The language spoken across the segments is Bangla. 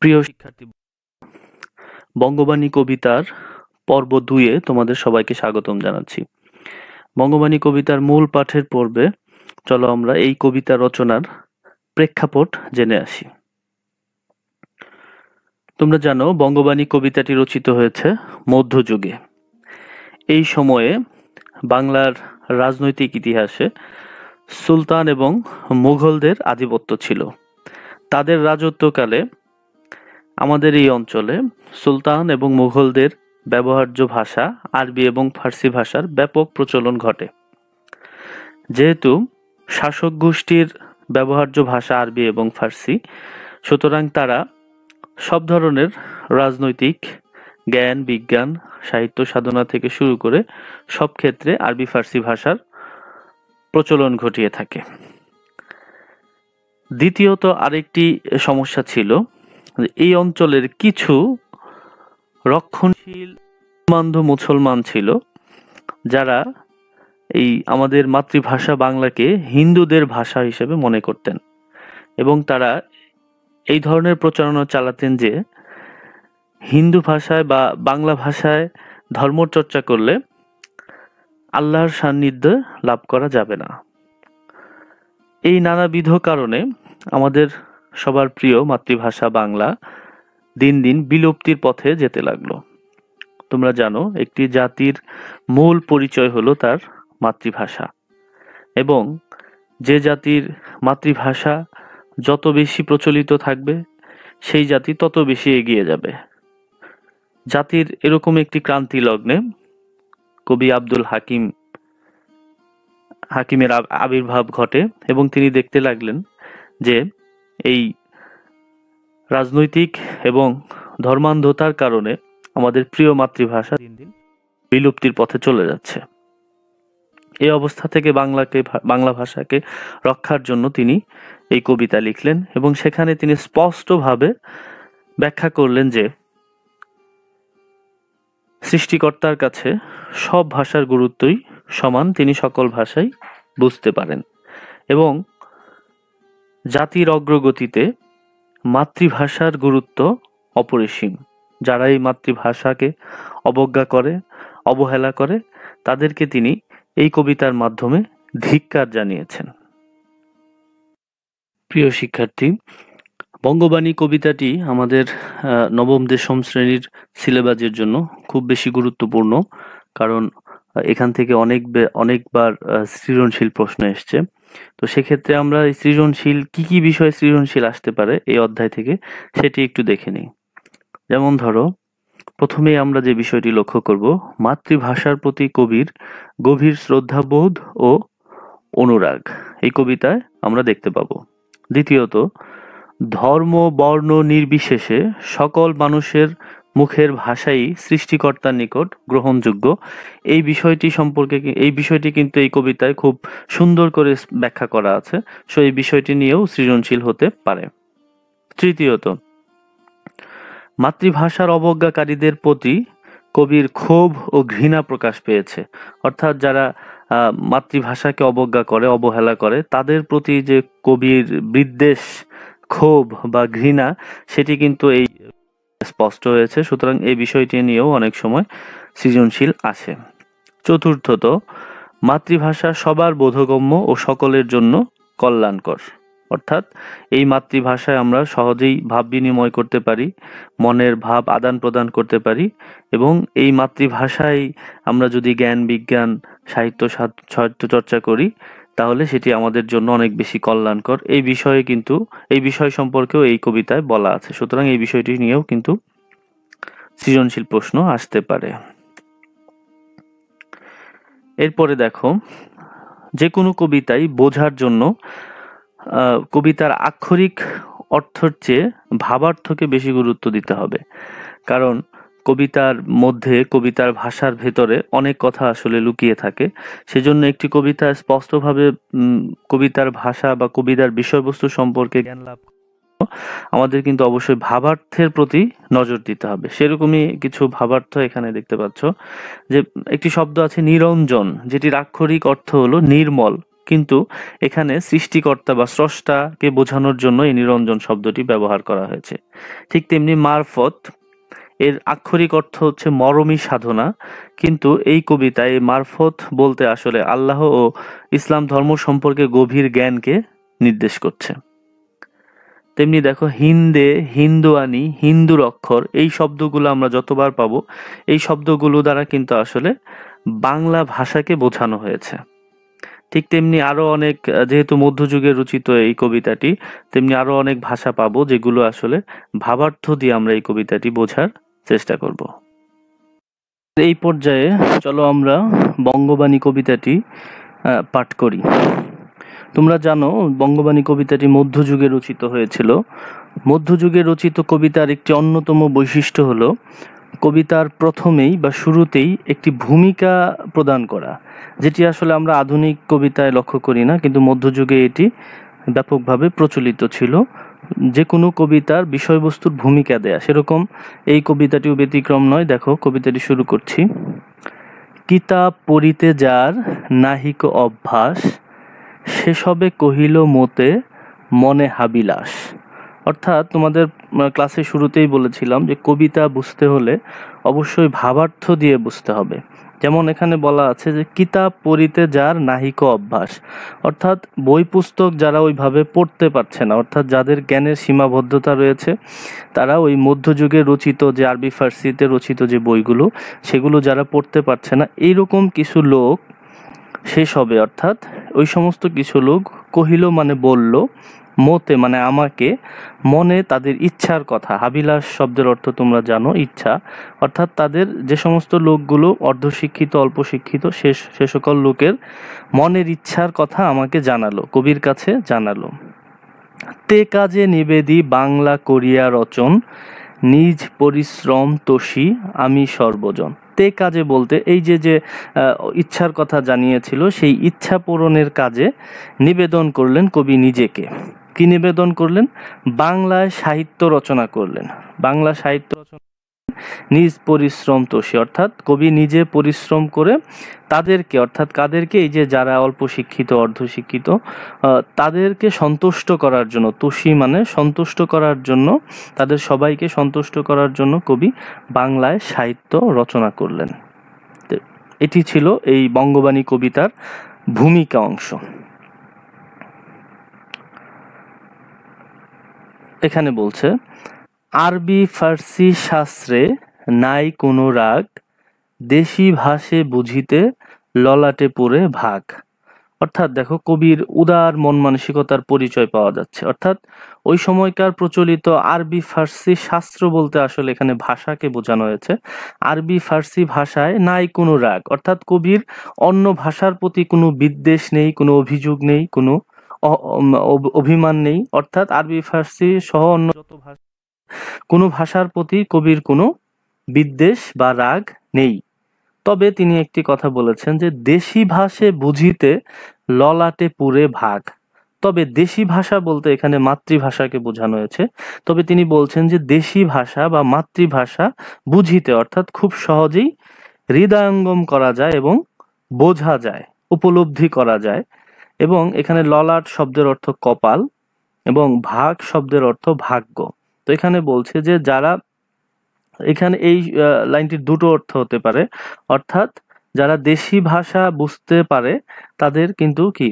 প্রিয় শিক্ষার্থী বঙ্গবাণী কবিতার পর্ব দুইয়ে তোমাদের সবাইকে স্বাগতম জানাচ্ছি। বঙ্গবাণী কবিতার মূল পাঠের পর্বে চলো আমরা এই কবিতা রচনার প্রেক্ষাপট জেনে আসি। তোমরা জানো বঙ্গবাণী কবিতাটি রচিত হয়েছে মধ্যযুগে। এই সময়ে বাংলার রাজনৈতিক ইতিহাসে সুলতান এবং মুঘলদের আধিপত্য ছিল। তাদের রাজত্বকালে আমাদের এই অঞ্চলে সুলতান এবং মুঘলদের ব্যবহার্য ভাষা আরবি এবং ফার্সি ভাষার ব্যাপক প্রচলন ঘটে যেহেতু শাসক গোষ্ঠীর ব্যবহার্য ভাষা আরবি এবং ফার্সি সুতরাং তারা সব ধরনের রাজনৈতিক জ্ঞান বিজ্ঞান সাহিত্য সাধনা থেকে শুরু করে সব ক্ষেত্রে আরবি ফার্সি ভাষার প্রচলন ঘটিয়ে থাকে দ্বিতীয়ত আরেকটি সমস্যা ছিল এই অঞ্চলের কিছু রক্ষণশীল বান্ধব মুসলমান ছিল যারা এই আমাদের মাতৃভাষা বাংলাকে হিন্দুদের ভাষা হিসেবে মনে করতেন এবং তারা এই ধরনের প্রচারণা চালাতেন যে হিন্দু ভাষায় বা বাংলা ভাষায় ধর্মচর্চা করলে আল্লাহর সান্নিধ্য লাভ করা যাবে না এই নানাবিধ কারণে আমাদের সবার প্রিয় মাতৃভাষা বাংলা দিন দিন বিলুপ্তির পথে যেতে লাগলো তোমরা জানো একটি জাতির মূল পরিচয় হলো তার মাতৃভাষা এবং যে জাতির মাতৃভাষা যত বেশি প্রচলিত থাকবে সেই জাতি তত বেশি এগিয়ে যাবে জাতির এরকম একটি ক্রান্তি লগ্নে কবি আব্দুল হাকিম হাকিমের আবির্ভাব ঘটে এবং তিনি দেখতে লাগলেন যে এই রাজনৈতিক এবং ধর্মান্ধতার কারণে আমাদের প্রিয় মাতৃভাষা দিন দিন বিলুপ্তির পথে চলে যাচ্ছে এই অবস্থা থেকে বাংলাকে বাংলা ভাষাকে রক্ষার জন্য তিনি এই কবিতা লিখলেন এবং সেখানে তিনি স্পষ্টভাবে ব্যাখ্যা করলেন যে সৃষ্টিকর্তার কাছে সব ভাষার গুরুত্বই সমান তিনি সকল ভাষাই বুঝতে পারেন এবং জাতির অগ্রগতিতে মাতৃভাষার গুরুত্ব অপরিসীম যারা এই মাতৃভাষাকে অবজ্ঞা করে অবহেলা করে তাদেরকে তিনি এই কবিতার মাধ্যমে ধিক্কার জানিয়েছেন প্রিয় শিক্ষার্থী বঙ্গবাণী কবিতাটি আমাদের নবম দশম শ্রেণীর সিলেবাসের জন্য খুব বেশি গুরুত্বপূর্ণ কারণ এখান থেকে অনেক অনেকবার সৃজনশীল প্রশ্ন এসছে তো সেক্ষেত্রে আমরা এই সৃজনশীল কি কি বিষয়ে সৃজনশীল আসতে পারে এই অধ্যায় থেকে সেটি একটু দেখে নিই যেমন ধরো প্রথমেই আমরা যে বিষয়টি লক্ষ্য করব মাতৃভাষার প্রতি কবির গভীর শ্রদ্ধাবোধ ও অনুরাগ এই কবিতায় আমরা দেখতে পাব দ্বিতীয়ত ধর্ম বর্ণ নির্বিশেষে সকল মানুষের মুখের ভাষাই সৃষ্টিকর্তার নিকট গ্রহণযোগ্য এই বিষয়টি সম্পর্কে এই বিষয়টি কিন্তু এই কবিতায় খুব সুন্দর করে ব্যাখ্যা করা আছে সো এই বিষয়টি নিয়েও সৃজনশীল হতে পারে তৃতীয়ত মাতৃভাষার অবজ্ঞাকারীদের প্রতি কবির ক্ষোভ ও ঘৃণা প্রকাশ পেয়েছে অর্থাৎ যারা মাতৃভাষাকে অবজ্ঞা করে অবহেলা করে তাদের প্রতি যে কবির বিদ্বেষ ক্ষোভ বা ঘৃণা সেটি কিন্তু এই স্পষ্ট হয়েছে সুতরাং এই বিষয়টি নিয়েও অনেক সময় সৃজনশীল আছে চতুর্থত মাতৃভাষা সবার বোধগম্য ও সকলের জন্য কল্যাণকর অর্থাৎ এই মাতৃভাষায় আমরা সহজেই ভাব বিনিময় করতে পারি মনের ভাব আদান প্রদান করতে পারি এবং এই মাতৃভাষায় আমরা যদি জ্ঞান বিজ্ঞান সাহিত্য সাহিত্য চর্চা করি তাহলে সেটি আমাদের জন্য অনেক বেশি কল্যাণকর এই বিষয়ে কিন্তু এই বিষয় সম্পর্কেও এই কবিতায় বলা আছে সুতরাং এই বিষয়টি নিয়েও কিন্তু সৃজনশীল প্রশ্ন আসতে পারে এরপরে দেখো যে কোনো কবিতাই বোঝার জন্য কবিতার আক্ষরিক অর্থর চেয়ে ভাবার্থকে বেশি গুরুত্ব দিতে হবে কারণ কবিতার মধ্যে কবিতার ভাষার ভেতরে অনেক কথা আসলে লুকিয়ে থাকে সেজন্য একটি কবিতা স্পষ্টভাবে কবিতার ভাষা বা কবিতার বিষয়বস্তু সম্পর্কে জ্ঞান লাভ আমাদের কিন্তু অবশ্যই ভাবার্থের প্রতি নজর দিতে হবে সেরকমই কিছু ভাবার্থ এখানে দেখতে পাচ্ছ যে একটি শব্দ আছে নিরঞ্জন যেটির আক্ষরিক অর্থ হলো নির্মল কিন্তু এখানে সৃষ্টিকর্তা বা স্রষ্টাকে বোঝানোর জন্য এই নিরঞ্জন শব্দটি ব্যবহার করা হয়েছে ঠিক তেমনি মারফত এর আক্ষরিক অর্থ হচ্ছে মরমী সাধনা কিন্তু এই কবিতায় মারফত বলতে আসলে আল্লাহ ও ইসলাম ধর্ম সম্পর্কে গভীর জ্ঞানকে নির্দেশ করছে তেমনি দেখো হিন্দে হিন্দুয়ানি হিন্দুর অক্ষর এই শব্দগুলো আমরা যতবার পাব এই শব্দগুলো দ্বারা কিন্তু আসলে বাংলা ভাষাকে বোঝানো হয়েছে ঠিক তেমনি আরও অনেক যেহেতু মধ্যযুগে রচিত এই কবিতাটি তেমনি আরও অনেক ভাষা পাবো যেগুলো আসলে ভাবার্থ দিয়ে আমরা এই কবিতাটি বোঝার চেষ্টা করব এই পর্যায়ে চলো আমরা বঙ্গবাণী কবিতাটি পাঠ করি তোমরা জানো বঙ্গবাণী কবিতাটি মধ্যযুগে রচিত হয়েছিল মধ্যযুগে রচিত কবিতার একটি অন্যতম বৈশিষ্ট্য হল কবিতার প্রথমেই বা শুরুতেই একটি ভূমিকা প্রদান করা যেটি আসলে আমরা আধুনিক কবিতায় লক্ষ্য করি না কিন্তু মধ্যযুগে এটি ব্যাপকভাবে প্রচলিত ছিল যে কোনো কবিতার বিষয়বস্তুর ভূমিকা দেয়া সেরকম এই কবিতাটিও ব্যতিক্রম নয় দেখো কবিতাটি শুরু করছি কিতাব পড়িতে যার নাহিক অভ্যাস সেসবে কহিল মতে মনে হাবিলাস অর্থাৎ তোমাদের ক্লাসে শুরুতেই বলেছিলাম যে কবিতা বুঝতে হলে অবশ্যই ভাবার্থ দিয়ে বুঝতে হবে যেমন এখানে বলা আছে যে কিতাব পড়িতে যার নাহিক অভ্যাস অর্থাৎ বই পুস্তক যারা ওইভাবে পড়তে পারছে না অর্থাৎ যাদের জ্ঞানের সীমাবদ্ধতা রয়েছে তারা ওই মধ্যযুগে রচিত যে আরবি ফার্সিতে রচিত যে বইগুলো সেগুলো যারা পড়তে পারছে না এইরকম কিছু লোক শেষ হবে অর্থাৎ ওই সমস্ত কিছু লোক কহিল মানে বলল মতে মানে আমাকে মনে তাদের ইচ্ছার কথা হাবিলাস শব্দের অর্থ তোমরা জানো ইচ্ছা অর্থাৎ তাদের যে সমস্ত লোকগুলো অর্ধশিক্ষিত অল্প শিক্ষিত সে সে সকল লোকের মনের ইচ্ছার কথা আমাকে জানালো কবির কাছে জানালো তে কাজে নিবেদি বাংলা করিয়া রচন নিজ পরিশ্রম তোষী আমি সর্বজন তে কাজে বলতে এই যে যে ইচ্ছার কথা জানিয়েছিল সেই ইচ্ছা পূরণের কাজে নিবেদন করলেন কবি নিজেকে কি নিবেদন করলেন বাংলায় সাহিত্য রচনা করলেন বাংলা সাহিত্য রচনা নিজ পরিশ্রম তোষী অর্থাৎ কবি নিজে পরিশ্রম করে তাদেরকে অর্থাৎ কাদেরকে এই যে যারা অল্প শিক্ষিত অর্ধশিক্ষিত তাদেরকে সন্তুষ্ট করার জন্য তোষী মানে সন্তুষ্ট করার জন্য তাদের সবাইকে সন্তুষ্ট করার জন্য কবি বাংলায় সাহিত্য রচনা করলেন এটি ছিল এই বঙ্গবাণী কবিতার ভূমিকা অংশ এখানে বলছে আরবি ফার্সি শাস্ত্রে নাই কোনো রাগ দেশি ভাষে বুঝিতে ললাটে পড়ে ভাগ অর্থাৎ দেখো কবির উদার মন মানসিকতার পরিচয় পাওয়া যাচ্ছে অর্থাৎ ওই সময়কার প্রচলিত আরবি ফার্সি শাস্ত্র বলতে আসলে এখানে ভাষাকে বোঝানো হয়েছে আরবি ফার্সি ভাষায় নাই কোনো রাগ অর্থাৎ কবির অন্য ভাষার প্রতি কোনো বিদ্বেষ নেই কোনো অভিযোগ নেই কোনো অভিমান নেই অর্থাৎ আরবি ফার্সি সহ অন্য যত ভাষা কোনো ভাষার প্রতি কবির কোনো বিদ্বেষ বা রাগ নেই তবে তিনি একটি কথা বলেছেন যে দেশি ভাষে বুঝিতে ললাটে পুরে ভাগ তবে দেশি ভাষা বলতে এখানে মাতৃভাষাকে বোঝানো হয়েছে তবে তিনি বলছেন যে দেশি ভাষা বা মাতৃভাষা বুঝিতে অর্থাৎ খুব সহজেই হৃদয়ঙ্গম করা যায় এবং বোঝা যায় উপলব্ধি করা যায় এবং এখানে ললাট শব্দের অর্থ কপাল এবং ভাগ শব্দের অর্থ ভাগ্য তো এখানে বলছে যে যারা এখানে এই লাইনটির দুটো অর্থ হতে পারে অর্থাৎ যারা দেশি ভাষা বুঝতে পারে তাদের কিন্তু কি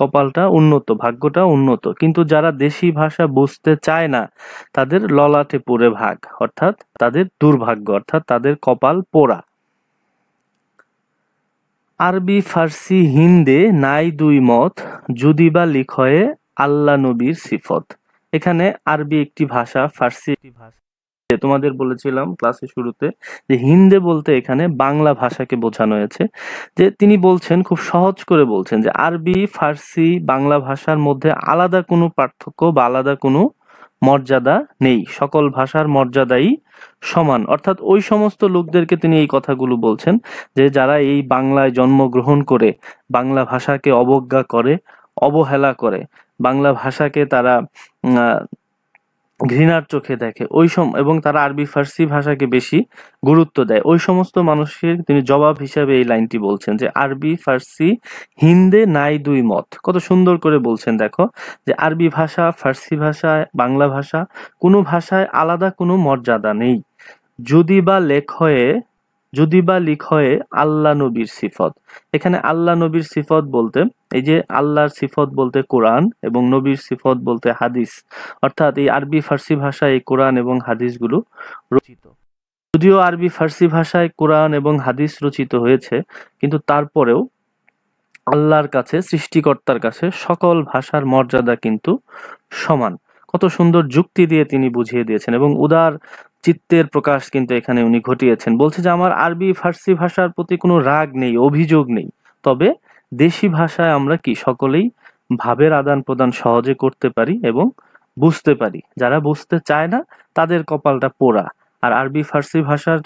কপালটা উন্নত ভাগ্যটা উন্নত কিন্তু যারা দেশি ভাষা বুঝতে চায় না তাদের ললাটে পড়ে ভাগ অর্থাৎ তাদের দুর্ভাগ্য অর্থাৎ তাদের কপাল পোড়া আরবি ফার্সি হিন্দে নাই দুই মত যদি বা লিখয়ে আল্লা নবীর সিফত এখানে আরবি একটি ভাষা ফার্সি একটি ভাষা তোমাদের বলেছিলাম ক্লাসে শুরুতে যে হিন্দে বলতে এখানে বাংলা ভাষাকে বোঝানো হয়েছে যে তিনি বলছেন খুব সহজ করে বলছেন যে আরবি ফার্সি বাংলা ভাষার মধ্যে আলাদা কোনো পার্থক্য বা আলাদা কোনো মর্যাদা নেই সকল ভাষার মর্যাদাই সমান অর্থাৎ ওই সমস্ত লোকদেরকে তিনি এই কথাগুলো বলছেন যে যারা এই বাংলায় জন্মগ্রহণ করে বাংলা ভাষাকে অবজ্ঞা করে অবহেলা করে বাংলা ভাষাকে তারা ঘৃণার চোখে দেখে ওই সম এবং তারা আরবি ফার্সি ভাষাকে বেশি গুরুত্ব দেয় ওই সমস্ত মানুষের তিনি জবাব হিসাবে এই লাইনটি বলছেন যে আরবি ফার্সি হিন্দে নাই দুই মত কত সুন্দর করে বলছেন দেখো যে আরবি ভাষা ফার্সি ভাষায় বাংলা ভাষা কোনো ভাষায় আলাদা কোনো মর্যাদা নেই যদি বা লেখ হয়ে যদি বা লিখয়ে আল্লাহ নবীর সিফত এখানে আল্লাহ নবীর সিফত বলতে এই যে আল্লাহর সিফত বলতে কোরআন এবং নবীর সিফত বলতে হাদিস অর্থাৎ এই আরবি ফার্সি ভাষায় এই কোরআন এবং হাদিসগুলো রচিত যদিও আরবি ফার্সি ভাষায় কোরআন এবং হাদিস রচিত হয়েছে কিন্তু তারপরেও আল্লাহর কাছে সৃষ্টিকর্তার কাছে সকল ভাষার মর্যাদা কিন্তু সমান কত সুন্দর যুক্তি দিয়ে তিনি বুঝিয়ে দিয়েছেন এবং উদার চিত্তের প্রকাশ কিন্তু এখানে উনি ঘটিয়েছেন বলছে যে আমার আরবি ফার্সি ভাষার প্রতি কোনো রাগ নেই অভিযোগ নেই তবে দেশি ভাষায় আমরা কি সকলেই ভাবের আদান প্রদান সহজে করতে পারি এবং বুঝতে পারি যারা বুঝতে চায় না তাদের কপালটা পোড়া আর আরবি ফার্সি ভাষার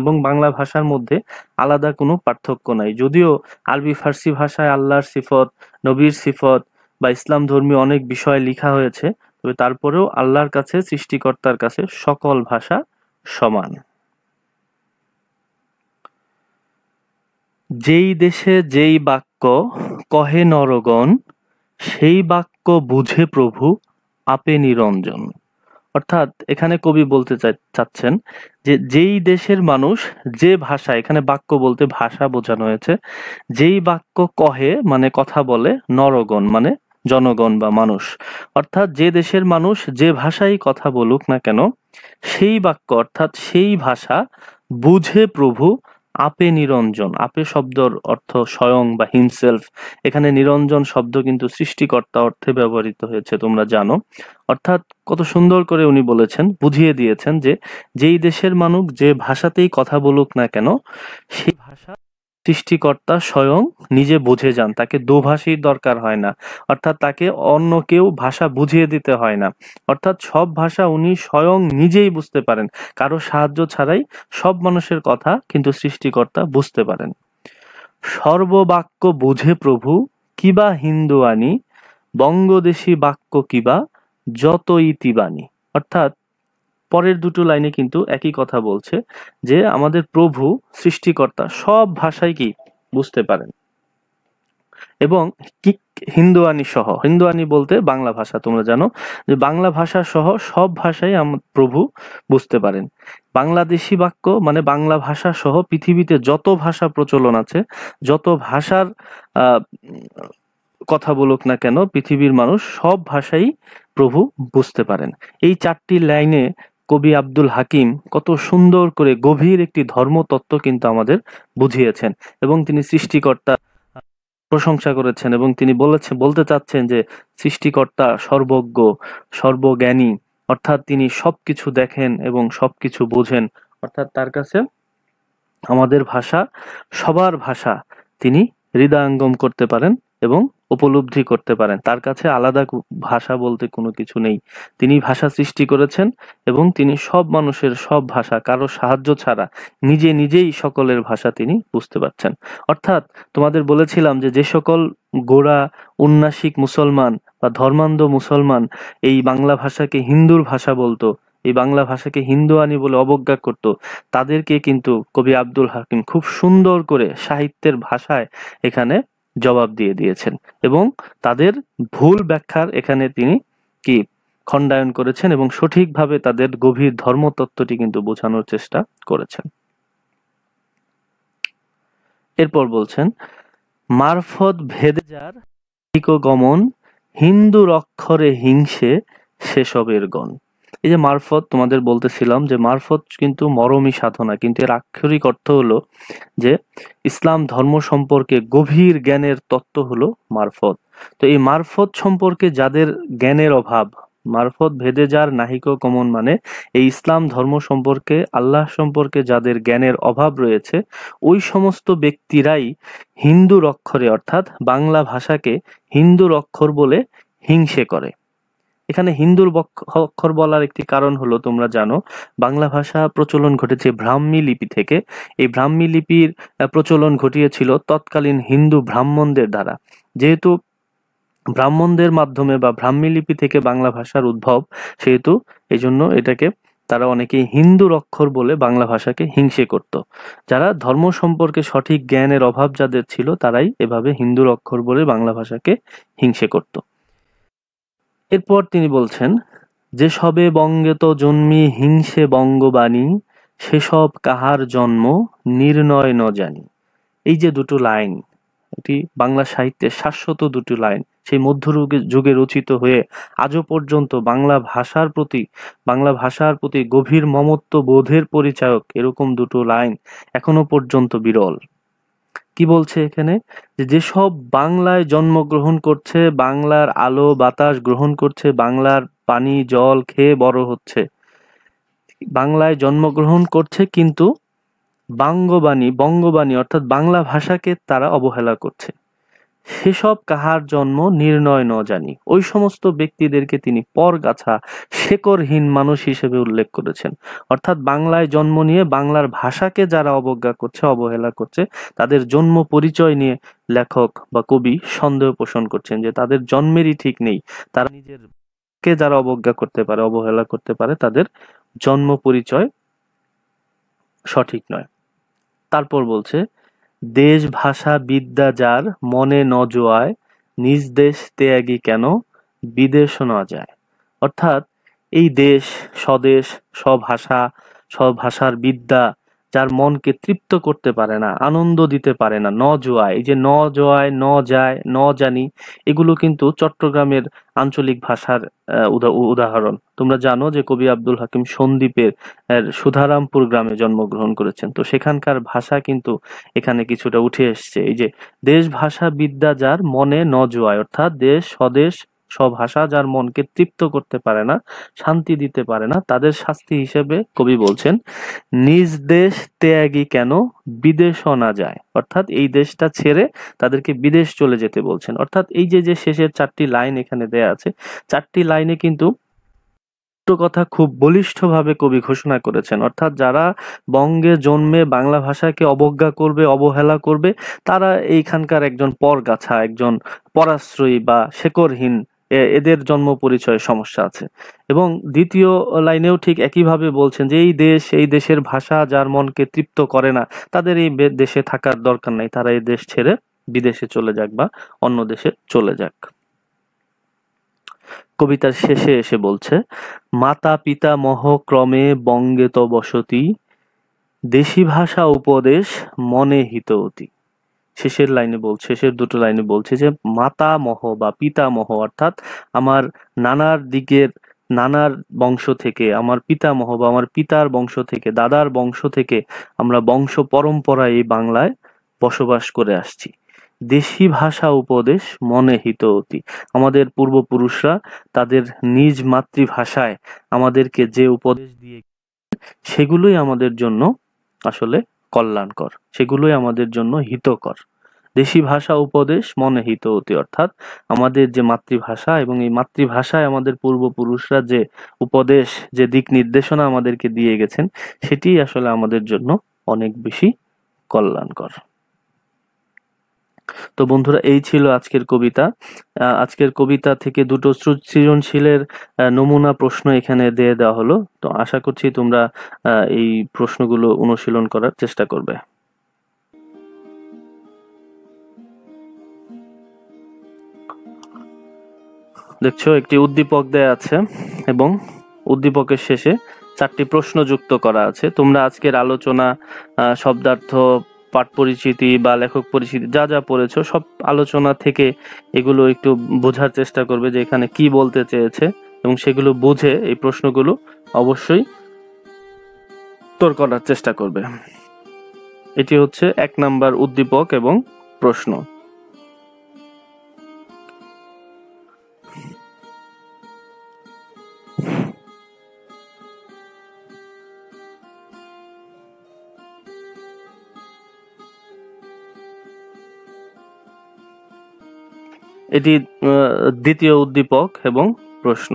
এবং বাংলা ভাষার মধ্যে আলাদা কোনো পার্থক্য নাই যদিও আরবি ফার্সি ভাষায় আল্লাহর সিফত নবীর সিফত বা ইসলাম ধর্মী অনেক বিষয় লেখা হয়েছে তবে তারপরেও আল্লাহর কাছে সৃষ্টিকর্তার কাছে সকল ভাষা সমান যেই দেশে যেই বাক্য কহে নরগণ সেই বাক্য বুঝে প্রভু আপে নিরঞ্জন অর্থাৎ এখানে কবি বলতে চাচ্ছেন যে যেই দেশের মানুষ যে ভাষা এখানে বাক্য বলতে ভাষা বোঝানো হয়েছে যেই বাক্য কহে মানে কথা বলে নরগণ মানে জনগণ বা মানুষ অর্থাৎ যে দেশের মানুষ যে ভাষায় কথা বলুক না কেন সেই বাক্য অর্থাৎ সেই ভাষা বুঝে প্রভু আপে নিরঞ্জন আপে শব্দর অর্থ স্বয়ং বা হিমসেলফ এখানে নিরঞ্জন শব্দ কিন্তু সৃষ্টিকর্তা অর্থে ব্যবহৃত হয়েছে তোমরা জানো অর্থাৎ কত সুন্দর করে উনি বলেছেন বুঝিয়ে দিয়েছেন যে যেই দেশের মানুষ যে ভাষাতেই কথা বলুক না কেন সেই ভাষা সৃষ্টিকর্তা স্বয়ং নিজে বুঝে যান তাকে দোভাষীর দরকার হয় না অর্থাৎ তাকে অন্য কেউ ভাষা বুঝিয়ে দিতে হয় না অর্থাৎ সব ভাষা উনি স্বয়ং নিজেই বুঝতে পারেন কারো সাহায্য ছাড়াই সব মানুষের কথা কিন্তু সৃষ্টিকর্তা বুঝতে পারেন সর্ববাক্য বুঝে প্রভু কিবা হিন্দুয়ানি বঙ্গদেশী বাক্য কিবা যত ইতিবাণী অর্থাৎ পরের দুটো লাইনে কিন্তু একই কথা বলছে যে আমাদের প্রভু সৃষ্টিকর্তা সব ভাষায় কি বুঝতে পারেন এবং হিন্দুয়ানি সহ হিন্দুয়ানি বলতে বাংলা ভাষা তোমরা জানো যে বাংলা ভাষা সহ সব ভাষাই প্রভু বুঝতে পারেন বাংলাদেশি বাক্য মানে বাংলা ভাষা সহ পৃথিবীতে যত ভাষা প্রচলন আছে যত ভাষার কথা বলুক না কেন পৃথিবীর মানুষ সব ভাষাই প্রভু বুঝতে পারেন এই চারটি লাইনে কবি আব্দুল হাকিম কত সুন্দর করে গভীর একটি ধর্মতত্ত্ব কিন্তু আমাদের বুঝিয়েছেন এবং তিনি সৃষ্টিকর্তা প্রশংসা করেছেন এবং তিনি বলেছেন বলতে চাচ্ছেন যে সৃষ্টিকর্তা সর্বজ্ঞ সর্বজ্ঞানী অর্থাৎ তিনি সবকিছু দেখেন এবং সবকিছু বোঝেন অর্থাৎ তার কাছে আমাদের ভাষা সবার ভাষা তিনি হৃদয়ঙ্গম করতে পারেন এবং উপলব্ধি করতে পারেন তার কাছে আলাদা ভাষা বলতে কোনো কিছু নেই তিনি ভাষা সৃষ্টি করেছেন এবং তিনি সব মানুষের সব ভাষা কারো সাহায্য ছাড়া নিজে নিজেই সকলের ভাষা তিনি বুঝতে পারছেন অর্থাৎ তোমাদের বলেছিলাম যে যে সকল গোড়া উন্নাসিক মুসলমান বা ধর্মান্ধ মুসলমান এই বাংলা ভাষাকে হিন্দুর ভাষা বলতো এই বাংলা ভাষাকে হিন্দুয়ানি বলে অবজ্ঞা করত তাদেরকে কিন্তু কবি আব্দুল হাকিম খুব সুন্দর করে সাহিত্যের ভাষায় এখানে জবাব দিয়ে দিয়েছেন এবং তাদের ভুল ব্যাখ্যার এখানে তিনি কি খণ্ডায়ন করেছেন এবং সঠিকভাবে তাদের গভীর ধর্মতত্ত্বটি কিন্তু বোঝানোর চেষ্টা করেছেন এরপর বলছেন মারফত ভেদেজার গমন হিন্দুর অক্ষরে হিংসে সেসবের গণ এই যে মারফত তোমাদের বলতেছিলাম যে মারফত কিন্তু মরমী সাধনা কিন্তু এর আক্ষরিক অর্থ হলো যে ইসলাম ধর্ম সম্পর্কে গভীর জ্ঞানের তত্ত্ব হলো মারফত তো এই মারফত সম্পর্কে যাদের জ্ঞানের অভাব মারফত ভেদে যার নাহিক কমন মানে এই ইসলাম ধর্ম সম্পর্কে আল্লাহ সম্পর্কে যাদের জ্ঞানের অভাব রয়েছে ওই সমস্ত ব্যক্তিরাই হিন্দুর অক্ষরে অর্থাৎ বাংলা ভাষাকে হিন্দুর অক্ষর বলে হিংসে করে এখানে হিন্দুর অক্ষর বলার একটি কারণ হলো তোমরা জানো বাংলা ভাষা প্রচলন ঘটেছে ব্রাহ্মী লিপি থেকে এই ব্রাহ্মী লিপির প্রচলন ঘটিয়েছিল তৎকালীন হিন্দু ব্রাহ্মণদের দ্বারা যেহেতু ব্রাহ্মণদের মাধ্যমে বা ব্রাহ্মী লিপি থেকে বাংলা ভাষার উদ্ভব সেহেতু এই জন্য এটাকে তারা অনেকেই হিন্দুর অক্ষর বলে বাংলা ভাষাকে হিংসে করত যারা ধর্ম সম্পর্কে সঠিক জ্ঞানের অভাব যাদের ছিল তারাই এভাবে হিন্দুর অক্ষর বলে বাংলা ভাষাকে হিংসে করত এরপর তিনি বলছেন যে সবে বঙ্গেত জন্মি হিংসে বঙ্গবাণী সেসব কাহার জন্ম নির্ণয় ন জানি এই যে দুটো লাইন এটি বাংলা সাহিত্যের শাশ্বত দুটি লাইন সেই মধ্য যুগে রচিত হয়ে আজও পর্যন্ত বাংলা ভাষার প্রতি বাংলা ভাষার প্রতি গভীর মমত্ব বোধের পরিচায়ক এরকম দুটো লাইন এখনো পর্যন্ত বিরল কি বলছে এখানে যে যেসব বাংলায় জন্মগ্রহণ করছে বাংলার আলো বাতাস গ্রহণ করছে বাংলার পানি জল খেয়ে বড় হচ্ছে বাংলায় জন্মগ্রহণ করছে কিন্তু বাঙ্গবাণী বঙ্গবাণী অর্থাৎ বাংলা ভাষাকে তারা অবহেলা করছে সেসব কাহার জন্ম নির্ণয় ন জানি ওই সমস্ত ব্যক্তিদেরকে তিনি পরগাছা শেকরহীন মানুষ হিসেবে উল্লেখ করেছেন অর্থাৎ বাংলায় জন্ম নিয়ে বাংলার ভাষাকে যারা অবজ্ঞা করছে অবহেলা করছে তাদের জন্ম পরিচয় নিয়ে লেখক বা কবি সন্দেহ পোষণ করছেন যে তাদের জন্মেরই ঠিক নেই তারা নিজের কে যারা অবজ্ঞা করতে পারে অবহেলা করতে পারে তাদের জন্ম পরিচয় সঠিক নয় তারপর বলছে দেশভাষাবিদ্যা যার মনে ন জোয়ায় নিজ দেশ ত্যাগী কেন বিদেশ ন যায় অর্থাৎ এই দেশ স্বদেশ স্বভাষা স্বভাষার বিদ্যা যার মনকে তৃপ্ত করতে পারে না আনন্দ দিতে পারে না ন জোয়ায় এই যে ন জোয়ায় ন যায় ন জানি এগুলো কিন্তু চট্টগ্রামের আঞ্চলিক ভাষার উদাহরণ তোমরা জানো যে কবি আব্দুল হাকিম সন্দীপের সুধারামপুর গ্রামে জন্মগ্রহণ করেছেন তো সেখানকার ভাষা কিন্তু এখানে কিছুটা উঠে এসছে এই যে দেশ ভাষা বিদ্যা যার মনে ন জোয়ায় অর্থাৎ দেশ স্বদেশ সব ভাষা যার মনকে তৃপ্ত করতে পারে না শান্তি দিতে পারে না তাদের শাস্তি হিসেবে কবি বলছেন নিজ দেশ ত্যাগী কেন বিদেশও না যায় অর্থাৎ এই দেশটা ছেড়ে তাদেরকে বিদেশ চলে যেতে বলছেন অর্থাৎ এই যে যে শেষের চারটি লাইন এখানে দেয়া আছে চারটি লাইনে কিন্তু কথা খুব বলিষ্ঠভাবে কবি ঘোষণা করেছেন অর্থাৎ যারা বঙ্গে জন্মে বাংলা ভাষাকে অবজ্ঞা করবে অবহেলা করবে তারা এইখানকার একজন পরগাছা একজন পরাশ্রয়ী বা শেকরহীন এদের জন্ম পরিচয় সমস্যা আছে এবং দ্বিতীয় লাইনেও ঠিক একইভাবে বলছেন যে এই দেশ এই দেশের ভাষা যার মনকে তৃপ্ত করে না তাদের এই দেশে থাকার দরকার নাই তারা এই দেশ ছেড়ে বিদেশে চলে যাক বা অন্য দেশে চলে যাক কবিতার শেষে এসে বলছে মাতা পিতা মহ ক্রমে বঙ্গেত বসতি দেশি ভাষা উপদেশ মনে হিত অতি শেষের লাইনে বল শেষের দুটো লাইনে বলছে যে মাতামহ বা পিতামহ অর্থাৎ আমার নানার দিকের নানার বংশ থেকে আমার পিতামহ বা আমার পিতার বংশ থেকে দাদার বংশ থেকে আমরা বংশ পরম্পরায় এই বাংলায় বসবাস করে আসছি দেশি ভাষা উপদেশ মনে হিত অতি আমাদের পূর্বপুরুষরা তাদের নিজ মাতৃভাষায় আমাদেরকে যে উপদেশ দিয়ে সেগুলোই আমাদের জন্য আসলে কল্যাণকর সেগুলোই আমাদের জন্য হিতকর দেশি ভাষা উপদেশ মনে হিত অতি অর্থাৎ আমাদের যে মাতৃভাষা এবং এই মাতৃভাষায় আমাদের পূর্বপুরুষরা যে উপদেশ যে দিক নির্দেশনা আমাদেরকে দিয়ে গেছেন সেটি আসলে আমাদের জন্য অনেক বেশি কল্যাণকর তো বন্ধুরা এই ছিল আজকের কবিতা আজকের কবিতা থেকে দুটো সৃজনশীলের নমুনা প্রশ্ন এখানে দিয়ে দেওয়া হলো তো আশা করছি তোমরা এই প্রশ্নগুলো অনুশীলন করার চেষ্টা করবে দেখছো একটি উদ্দীপক দেয়া আছে এবং উদ্দীপকের শেষে চারটি প্রশ্ন যুক্ত করা আছে তোমরা আজকের আলোচনা শব্দার্থ পাঠ পরিচিতি বা লেখক পরিচিতি যা যা পড়েছো সব আলোচনা থেকে এগুলো একটু বোঝার চেষ্টা করবে যে এখানে কি বলতে চেয়েছে এবং সেগুলো বুঝে এই প্রশ্নগুলো অবশ্যই উত্তর করার চেষ্টা করবে এটি হচ্ছে এক নাম্বার উদ্দীপক এবং প্রশ্ন এটি দ্বিতীয় উদ্দীপক এবং প্রশ্ন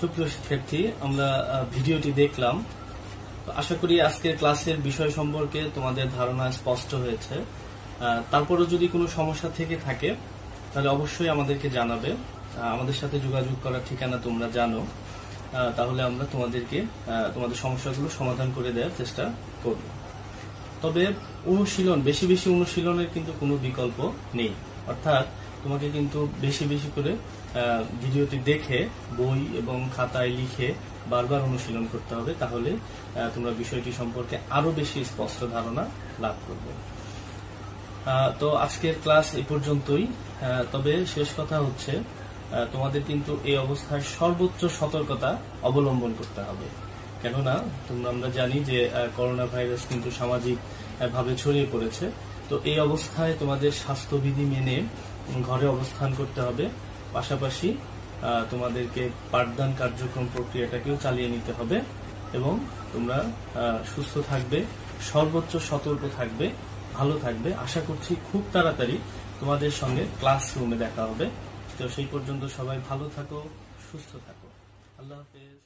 সুপ্রিয় শিক্ষার্থী আমরা ভিডিওটি দেখলাম আশা করি আজকের ক্লাসের বিষয় সম্পর্কে তোমাদের ধারণা স্পষ্ট হয়েছে তারপরও যদি কোনো সমস্যা থেকে থাকে তাহলে অবশ্যই আমাদেরকে জানাবে আমাদের সাথে যোগাযোগ করার ঠিকানা তোমরা জানো তাহলে আমরা তোমাদেরকে তোমাদের সমস্যাগুলো সমাধান করে দেওয়ার চেষ্টা করব তবে অনুশীলন বেশি বেশি অনুশীলনের কিন্তু কোনো বিকল্প নেই অর্থাৎ তোমাকে কিন্তু বেশি বেশি করে ভিডিওটি দেখে বই এবং খাতায় লিখে বারবার অনুশীলন করতে হবে তাহলে তোমরা বিষয়টি সম্পর্কে আরো বেশি স্পষ্ট ধারণা লাভ করবে তো আজকের ক্লাস এ পর্যন্তই তবে শেষ কথা হচ্ছে তোমাদের কিন্তু এই অবস্থায় সর্বোচ্চ সতর্কতা অবলম্বন করতে হবে কেননা তোমরা আমরা জানি যে করোনা ভাইরাস কিন্তু সামাজিক ভাবে ছড়িয়ে পড়েছে তো এই অবস্থায় তোমাদের স্বাস্থ্যবিধি মেনে ঘরে অবস্থান করতে হবে পাশাপাশি তোমাদেরকে পাঠদান কার্যক্রম প্রক্রিয়াটাকেও চালিয়ে নিতে হবে এবং তোমরা সুস্থ থাকবে সর্বোচ্চ সতর্ক থাকবে ভালো থাকবে আশা করছি খুব তাড়াতাড়ি তোমাদের সঙ্গে ক্লাসরুমে দেখা হবে তো সেই পর্যন্ত সবাই ভালো থাকো সুস্থ থাকো আল্লাহ হাফেজ